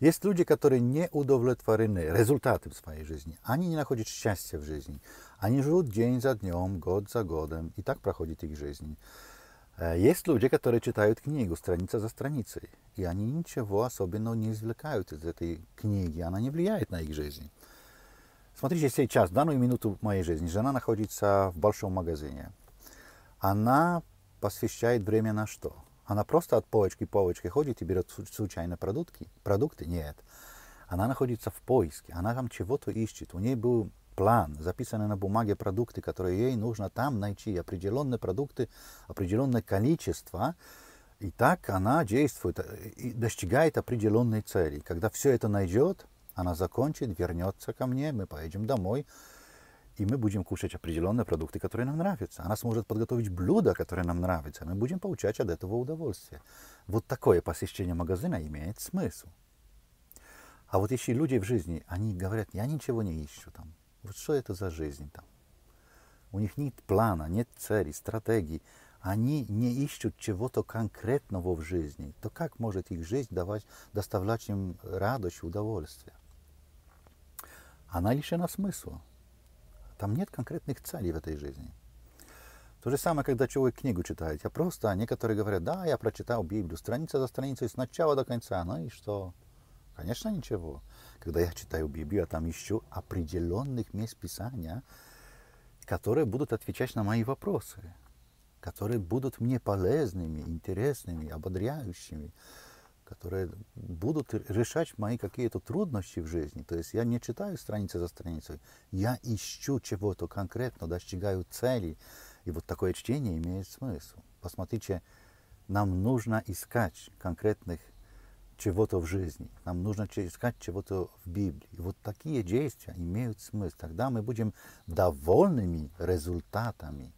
Есть люди, которые не удовлетворены результатом своей жизни. Они не находят счастья в жизни. Они живут день за днем, год за годом, и так проходит их жизнь. Э, есть люди, которые читают книгу страница за страницей, и они ничего особенного не извлекают из этой книги, она не влияет на их жизнь. Смотрите, сейчас, в данную минуту моей жизни, жена находится в большом магазине. Она посвящает время на что? Она просто от полочки к полочке ходит и берет случайно продукты? Продукты? Нет. Она находится в поиске, она там чего-то ищет. У нее был план, записаны на бумаге продукты, которые ей нужно там найти, определенные продукты, определенное количество. И так она действует э, и достигает определенной цели. Когда все это найдет, она закончит, вернется ко мне, мы поедем домой, и мы будем кушать определенные продукты, которые нам нравятся. Она сможет подготовить блюдо, которое нам нравится. Мы будем получать от этого удовольствие. Вот такое посещение магазина имеет смысл. А вот еще люди в жизни, они говорят, я ничего не ищу там. Вот что это за жизнь там? У них нет плана, нет цели, стратегии. Они не ищут чего-то конкретного в жизни. То как может их жизнь давать, доставлять им радость, удовольствие? Она лишена смысла. Там нет конкретных целей в этой жизни. То же самое, когда человек книгу читает. Я просто, а некоторые говорят, да, я прочитал Библию страница за страницей с начала до конца. Ну и что? Конечно, ничего. Когда я читаю Библию, я а там ищу определенных мест Писания, которые будут отвечать на мои вопросы, которые будут мне полезными, интересными, ободряющими которые будут решать мои какие-то трудности в жизни. То есть я не читаю страницы за страницей, я ищу чего-то конкретно, достигаю цели. И вот такое чтение имеет смысл. Посмотрите, нам нужно искать конкретных чего-то в жизни. Нам нужно искать чего-то в Библии. И вот такие действия имеют смысл. Тогда мы будем довольными результатами –